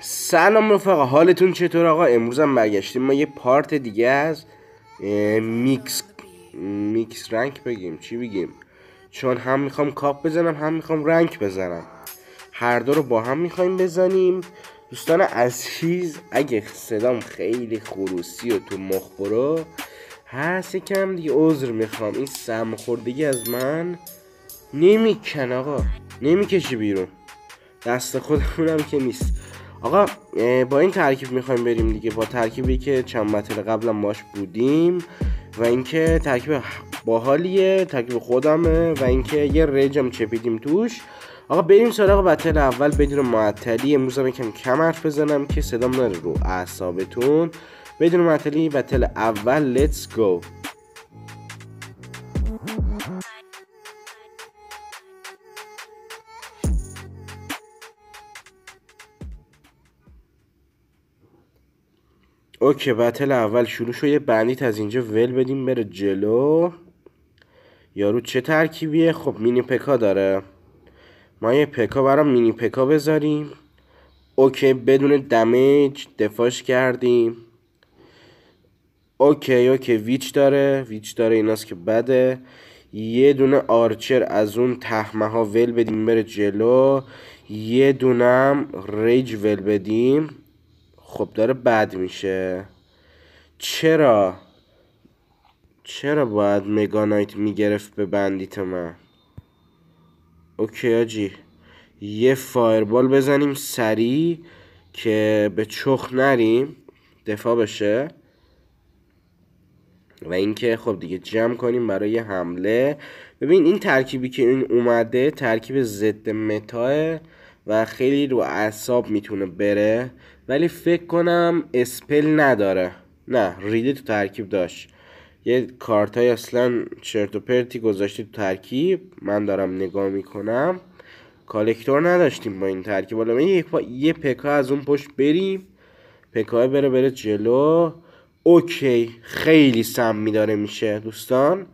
سلام رفقا حالتون چطور آقا امروز هم برگشتیم ما یه پارت دیگه از میکس میکس رنگ بگیم چی بگیم چون هم میخوام کاپ بزنم هم میخوام رنگ بزنم هر دو رو با هم میخوایم بزنیم دوستان عزیز اگه صدام خیلی خروسی و تو مخ برو هست کم دیگه عذر میخوام این سمخوردگی از من نمیکن آقا نمیکشی بیرون دست خودمونم که نیست آقا با این ترکیب میخوایم بریم دیگه با ترکیبی که چند مطلب قبلا ماش بودیم و اینکه ترکیب باحالیه ترکیب خودمه و اینکه یه رجم چپیدیم توش آقا بریم سراغ بتل اول بدون معطلی امروز هم یکم کم حرف بزنم که صدام نره رو اعصابتون بدون معطلی بتل اول لتس گو اوکی بتل اول شروع شد یه بندیت از اینجا ول بدیم بره جلو یارو چه ترکیبیه خب مینی پکا داره ما یه پکا برام مینی پکا بذاریم اوکی بدون دمیج دفاش کردیم اوکی اوکی ویچ داره ویچ داره ایناست که بده یه دونه آرچر از اون تخمه ها ول بدیم بره جلو یه دونم ریج ول بدیم خب داره بد میشه چرا چرا باید مگانایت میگرفت به بندیت من اوکی آجی یه فایربال بزنیم سریع که به چخ نریم دفاع بشه و اینکه خب دیگه جمع کنیم برای حمله ببین این ترکیبی که این اومده ترکیب ضد متاه و خیلی رو اعصاب میتونه بره ولی فکر کنم اسپل نداره نه ریده تو ترکیب داشت یه کارت های اصلا چرت و پرتی گذاشتی تو ترکیب من دارم نگاه میکنم کالکتور نداشتیم با این ترکیب حالا یک یه پکا از اون پشت بریم پکا بره بره جلو اوکی خیلی سمی داره میشه دوستان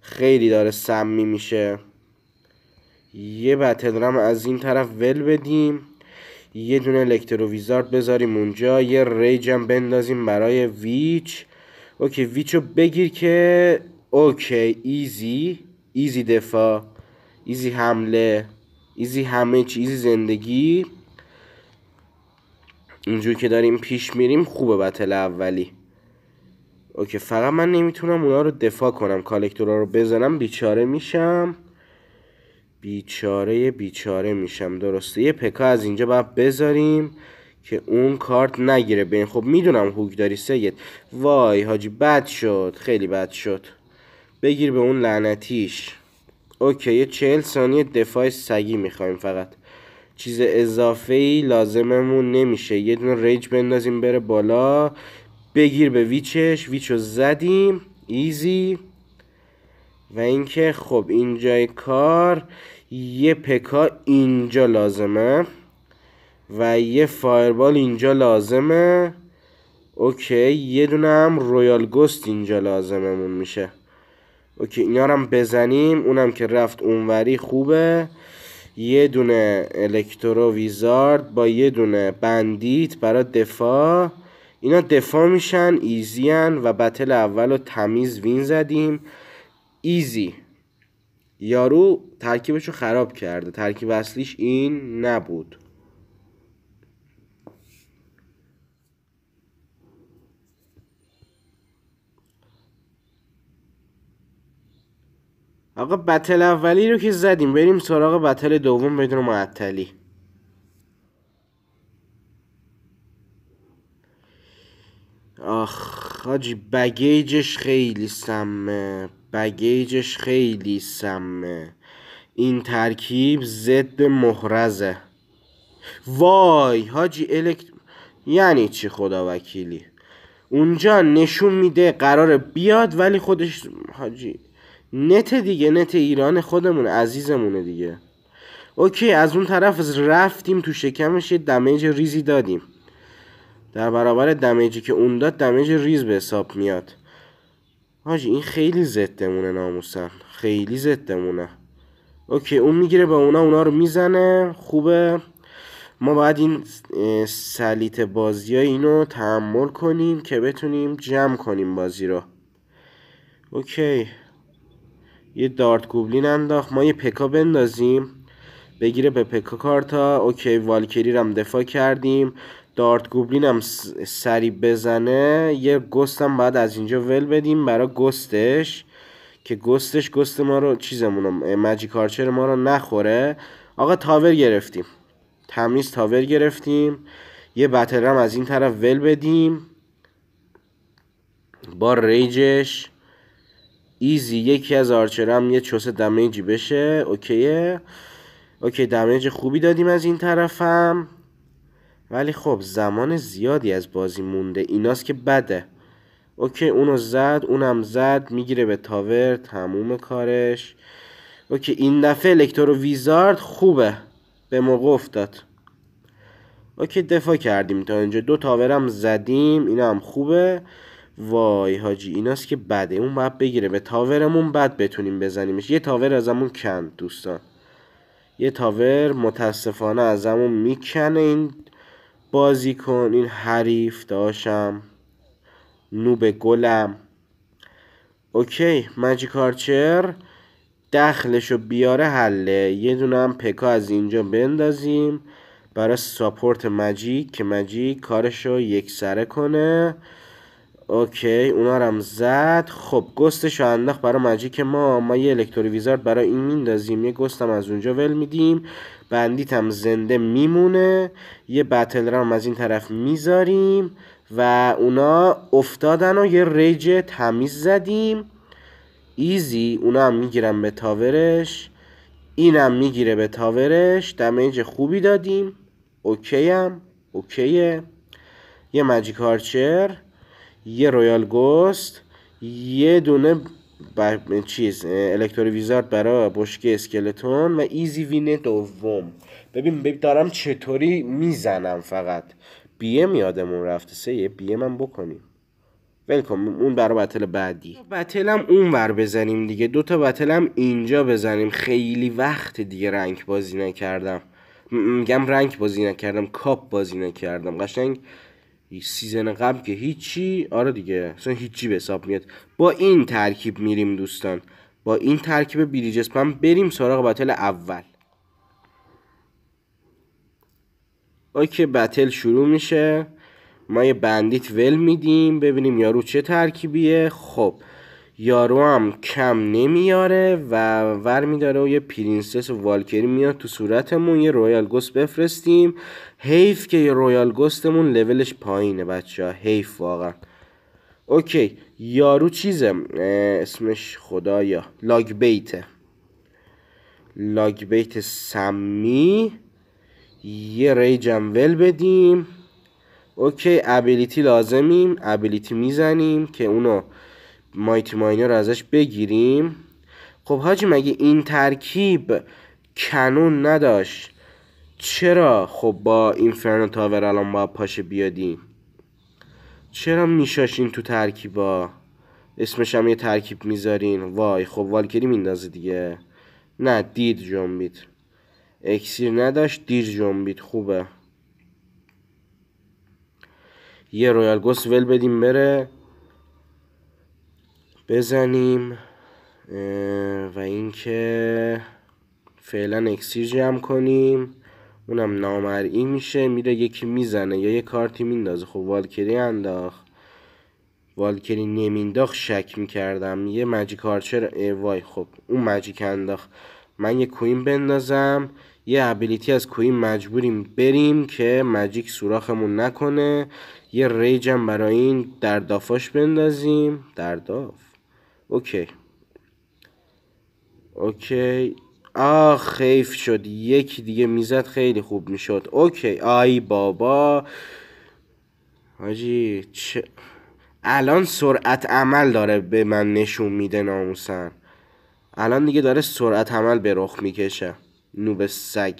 خیلی داره سمی میشه یه بتلرم از این طرف ول بدیم یه دونه الکترو ویزارد بذاریم اونجا یه هم بندازیم برای ویچ اوکی ویچو بگیر که اوکی ایزی ایزی دفاع ایزی حمله ایزی همه چیزی زندگی اینجور که داریم پیش میریم خوبه بتل اولی اوکی فقط من نمیتونم اونا رو دفاع کنم کالکتورا رو بزنم بیچاره میشم بیچاره بیچاره میشم درسته یه پکا از اینجا باید بذاریم که اون کارت نگیره بین خب میدونم هوک داری سید وای حاجی بد شد خیلی بد شد بگیر به اون لعنتیش اوکی یه چهل ثانیه دفاع سگی میخوایم فقط چیز اضافه ای لازممون نمیشه یه دونه ریج بندازیم بره بالا بگیر به ویچش ویچو زدیم ایزی و اینکه خب اینجای کار یه پکا اینجا لازمه و یه فایربال اینجا لازمه اوکی یه دونه هم رویال گست اینجا لازممون میشه اوکی اینا هم بزنیم اونم که رفت اونوری خوبه یه دونه الکترو ویزارد با یه دونه بندیت برای دفاع اینا دفاع میشن ایزیان و بتل اول رو تمیز وین زدیم ایزی یارو ترکیبش رو خراب کرده ترکیب اصلیش این نبود آقا بتل اولی رو که زدیم بریم سراغ بتل دوم بدون معطلی آخ حاجی بگیجش خیلی سمه بگیجش خیلی سمه این ترکیب ضد محرزه وای هاجی الکت یعنی چی خدا وکیلی اونجا نشون میده قرار بیاد ولی خودش حاجی نت دیگه نت ایران خودمون عزیزمونه دیگه اوکی از اون طرف رفتیم تو شکمش یه دمیج ریزی دادیم در برابر دمیجی که اون داد دمیج ریز به حساب میاد حاجی این خیلی زدمونه ناموسن خیلی زدمونه اوکی اون میگیره به اونا اونا رو میزنه خوبه ما باید این سلیت بازی های اینو تحمل کنیم که بتونیم جمع کنیم بازی رو اوکی یه دارت گوبلین انداخت ما یه پکا بندازیم بگیره به پکا کارتا اوکی والکری هم دفاع کردیم دارت گوبلین هم سری بزنه یه گست هم باید از اینجا ول بدیم برای گستش که گستش گست ما رو چیزمون مجیک آرچر ما رو نخوره آقا تاور گرفتیم تمیز تاور گرفتیم یه بتل هم از این طرف ول بدیم با ریجش ایزی یکی از آرچرم یه چوس دمیجی بشه اوکیه اوکی دمیج خوبی دادیم از این طرفم ولی خب زمان زیادی از بازی مونده ایناست که بده اوکی اونو زد اونم زد میگیره به تاور تموم کارش اوکی این دفعه الکترو ویزارد خوبه به موقع افتاد اوکی دفاع کردیم تا اینجا دو تاورم زدیم اینا هم خوبه وای هاجی ایناست که بده اون باید بگیره به تاورمون بعد بتونیم بزنیمش یه تاور ازمون کند دوستان یه تاور متاسفانه ازمون میکنه این بازی کن این حریف داشم نوب گلم اوکی مجیکارچر دخلشو بیاره حله یه دونه هم پکا از اینجا بندازیم برای ساپورت مجیک که مجیک کارشو سره کنه اوکی اونا هم زد خب گستش رو انداخت برای مجیک ما ما یه الکتروویزارد برای این میندازیم یه گستم از اونجا ول میدیم بندیت هم زنده میمونه یه بتل رام از این طرف میذاریم و اونا افتادن و یه ریج تمیز زدیم ایزی اونا هم میگیرن به تاورش اینم میگیره به تاورش دمیج خوبی دادیم اوکی هم اوکیه یه ماجیک آرچر یه رویال گوست یه دونه بر... چیز الکترو ویزارد برای بشکه اسکلتون و ایزی وینه دوم ببین ببین دارم چطوری میزنم فقط بیه میادمون رفته سه یه بیه من بکنیم ولکم اون برای بتل بعدی بتل هم اون بزنیم دیگه دوتا تا هم اینجا بزنیم خیلی وقت دیگه رنگ بازی نکردم میگم رنگ بازی نکردم کاپ بازی نکردم قشنگ سیزن قبل که هیچی آره دیگه اصلا هیچی به حساب میاد با این ترکیب میریم دوستان با این ترکیب بریج من بریم سراغ بتل اول اوکی بتل شروع میشه ما یه بندیت ول میدیم ببینیم یارو چه ترکیبیه خب یارو هم کم نمیاره و ور میداره و یه پرینسس و والکری میاد تو صورتمون یه رویال گست بفرستیم حیف که یه رویال گستمون لولش پایینه بچه ها حیف واقعا اوکی یارو چیزه اسمش خدایا لاگ بیت. لاگ بیت سمی یه ریجم ول بدیم اوکی ابیلیتی لازمیم ابیلیتی میزنیم که اونو مایتی ماینر رو ازش بگیریم خب حاجی مگه این ترکیب کنون نداشت چرا خب با این اینفرنو تاور الان با پاشه بیادی چرا میشاشین تو ترکیبا اسمش هم یه ترکیب میذارین وای خب والکری میندازه دیگه نه دیر جنبید اکسیر نداشت دیر جنبید خوبه یه رویال گوس ول بدیم بره بزنیم و اینکه فعلا اکسیر جمع کنیم اونم نامرئی میشه میره یکی میزنه یا یه کارتی میندازه خب والکری انداخت والکری نمینداخ شک میکردم یه مجیک کارچر ای وای خب اون مجیک انداخت من یه کوین بندازم یه ابیلیتی از کوین مجبوریم بریم که مجیک سوراخمون نکنه یه ریجم برای این دردافاش بندازیم درداف اوکی اوکی آه خیف شد یکی دیگه میزد خیلی خوب میشد اوکی آی بابا حاجی چه الان سرعت عمل داره به من نشون میده ناموسن الان دیگه داره سرعت عمل به رخ میکشه نوب سگ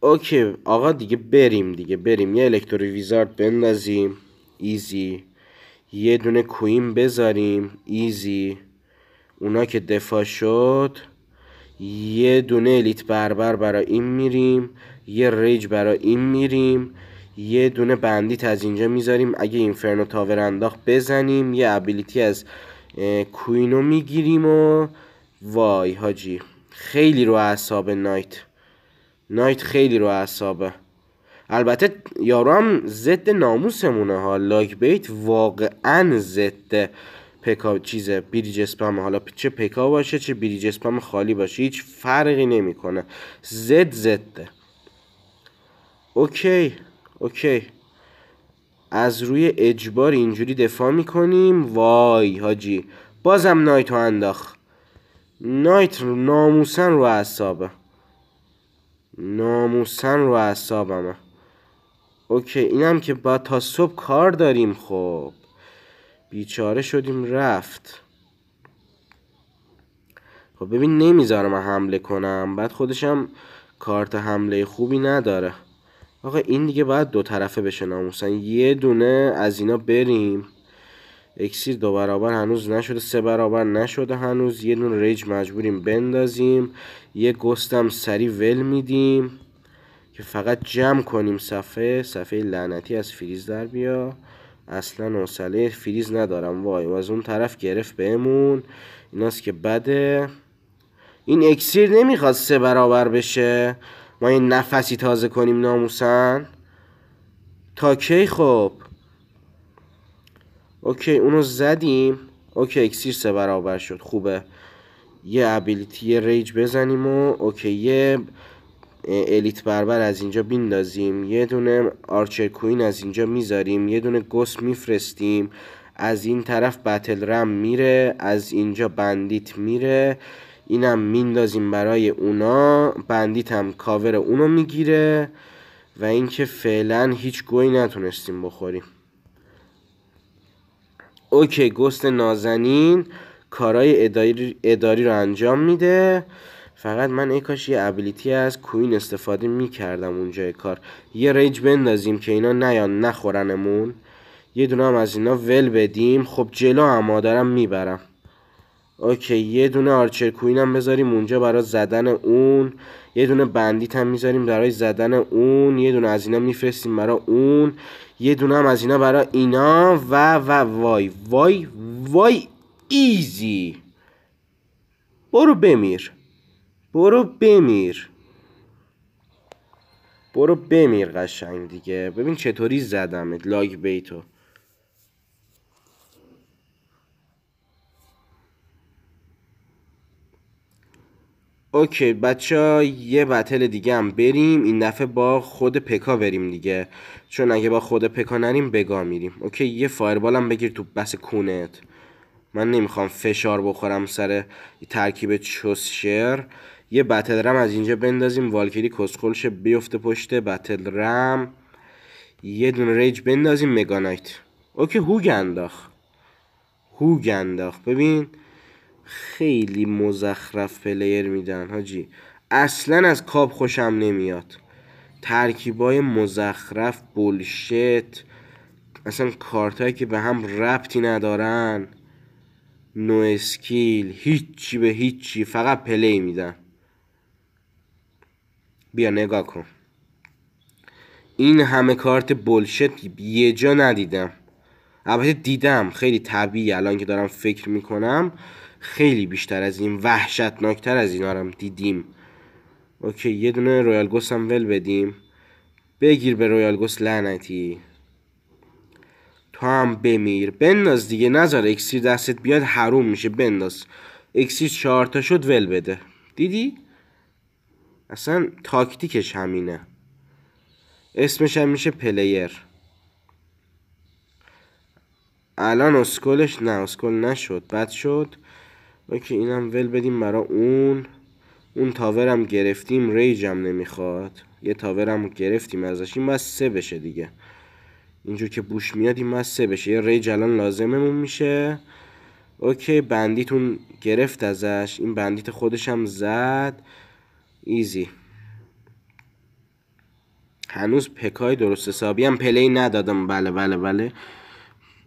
اوکی آقا دیگه بریم دیگه بریم یه الکتروی ویزارد بندازیم ایزی یه دونه کوین بذاریم ایزی اونا که دفاع شد یه دونه الیت بربر برای این میریم یه ریج برای این میریم یه دونه بندیت از اینجا میذاریم اگه اینفرنو تاور انداخت بزنیم یه ابیلیتی از کوینو میگیریم و وای حاجی خیلی رو اعصاب نایت نایت خیلی رو اعصابه البته یارام ضد ناموسمونه ها لایک بیت واقعا ضد پکا چیز بریج اسپم حالا چه پکا باشه چه بریج اسپم خالی باشه هیچ فرقی نمیکنه زد زده اوکی اوکی از روی اجبار اینجوری دفاع میکنیم وای حاجی بازم نایت رو نایت ناموسن رو اعصابه ناموسن رو اعصابمه اوکی اینم که بعد تا صبح کار داریم خب بیچاره شدیم رفت خب ببین نمیذاره من حمله کنم بعد خودشم کارت حمله خوبی نداره آقا این دیگه باید دو طرفه بشه ناموسن یه دونه از اینا بریم اکسیر دو برابر هنوز نشده سه برابر نشده هنوز یه دونه ریج مجبوریم بندازیم یه گستم سری ول میدیم که فقط جمع کنیم صفحه صفحه لعنتی از فریز در بیا اصلا حوصله فریز ندارم وای و از اون طرف گرفت بهمون ایناست که بده این اکسیر نمیخواد سه برابر بشه ما این نفسی تازه کنیم ناموسن تا کی خب اوکی اونو زدیم اوکی اکسیر سه برابر شد خوبه یه ابیلیتی ریج بزنیم و اوکی یه الیت بربر از اینجا بیندازیم یه دونه آرچر کوین از اینجا میذاریم یه دونه گس میفرستیم از این طرف بتل رم میره از اینجا بندیت میره اینم میندازیم برای اونا بندیت هم کاور اونو میگیره و اینکه فعلا هیچ گویی نتونستیم بخوریم اوکی گست نازنین کارای اداری, اداری رو انجام میده فقط من ای کاش یه ابیلیتی از کوین استفاده میکردم اونجای کار یه ریج بندازیم که اینا نیان نخورنمون یه دونه هم از اینا ول بدیم خب جلو هم دارم میبرم اوکی یه دونه آرچر کوین هم بذاریم اونجا برای زدن اون یه دونه بندیت هم میذاریم برای زدن اون یه دونه از اینا میفرستیم برای اون یه دونه هم از اینا برای اینا و و وای وای وای ایزی برو بمیر برو بمیر برو بمیر قشنگ دیگه ببین چطوری زدمت لاگ بیتو اوکی بچه ها یه بتل دیگه هم بریم این دفعه با خود پکا بریم دیگه چون اگه با خود پکا نریم بگا میریم اوکی یه فایربال هم بگیر تو بس کونت من نمیخوام فشار بخورم سر ترکیب چوسشر یه بتل رم از اینجا بندازیم والکیری کسخلش بیفته پشت بتل رم یه دونه ریج بندازیم مگانایت اوکی هوگ انداخ هوگ انداخ ببین خیلی مزخرف پلیر میدن هاجی اصلا از کاب خوشم نمیاد ترکیبای مزخرف بولشت اصلا کارتایی که به هم ربطی ندارن نو اسکیل هیچی به هیچی فقط پلی میدن بیا نگاه کن این همه کارت بلشت یه جا ندیدم البته دیدم خیلی طبیعی الان که دارم فکر میکنم خیلی بیشتر از این وحشتناکتر از این هم دیدیم اوکی یه دونه رویال گوست هم ول بدیم بگیر به رویال گوس لعنتی تو هم بمیر بنداز دیگه نظر اکسیر دستت بیاد حروم میشه بنداز اکسیر چهارتا شد ول بده دیدی اصلا تاکتیکش همینه اسمش هم میشه پلیر الان اسکلش نه اسکول نشد بد شد اوکی اینم ول بدیم برا اون اون تاورم گرفتیم ریجم نمیخواد یه تاورم گرفتیم ازش این باید سه بشه دیگه اینجور که بوش میاد این باید سه بشه یه ریج الان لازممون میشه اوکی بندیتون گرفت ازش این بندیت خودش هم زد ایزی هنوز پکای درست حسابی هم پلی ندادم بله بله بله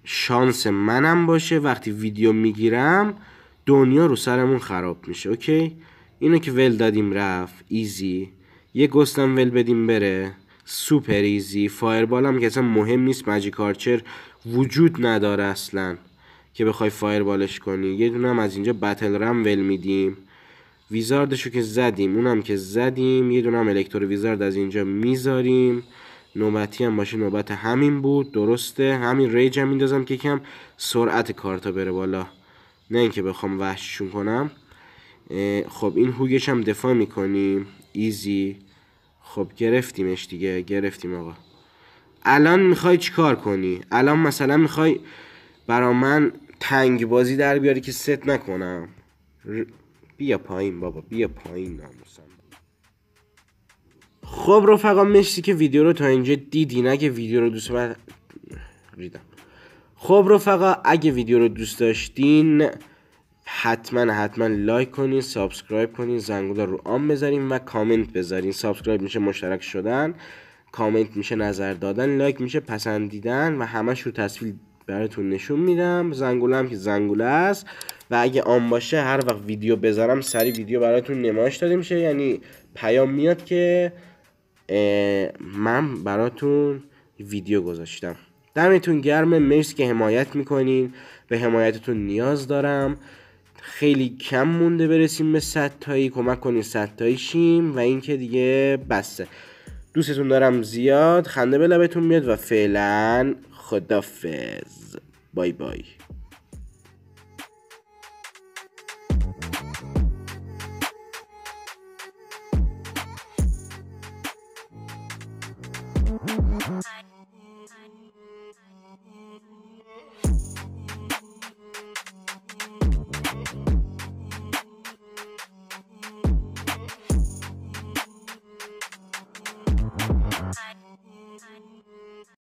شانس منم باشه وقتی ویدیو میگیرم دنیا رو سرمون خراب میشه اوکی اینو که ول دادیم رفت ایزی یه گستم ول بدیم بره سوپر ایزی فایربال هم که اصلا مهم نیست ماجیک کارچر وجود نداره اصلا که بخوای فایربالش کنی یه دونه هم از اینجا بتل رم ول میدیم ویزاردشو که زدیم اونم که زدیم یه دونم الکترو ویزارد از اینجا میذاریم نوبتی هم باشه نوبت همین بود درسته همین ریج هم میندازم که کم سرعت کارتا بره بالا نه اینکه بخوام وحششون کنم خب این هوگش هم دفاع میکنیم ایزی خب گرفتیمش دیگه گرفتیم آقا الان میخوای چیکار کنی الان مثلا میخوای برا من تنگ بازی در بیاری که ست نکنم بیا پایین بابا بیا پایین ناموسم خب رفقا مرسی که ویدیو رو تا اینجا دیدین اگه ویدیو رو دوست بر... خب رفقا اگه ویدیو رو دوست داشتین حتما حتما لایک کنین سابسکرایب کنین زنگوله رو آن بذارین و کامنت بذارین سابسکرایب میشه مشترک شدن کامنت میشه نظر دادن لایک میشه پسندیدن و همه رو تصویر براتون نشون میدم زنگوله هم که زنگوله است و اگه آن باشه هر وقت ویدیو بذارم سری ویدیو براتون نمایش داده میشه یعنی پیام میاد که من براتون ویدیو گذاشتم دمتون گرم مرسی که حمایت میکنین به حمایتتون نیاز دارم خیلی کم مونده برسیم به صد تایی کمک کنین صد تایی شیم و اینکه دیگه بسته دوستتون دارم زیاد خنده به لبتون میاد و فعلا خدافز بای بای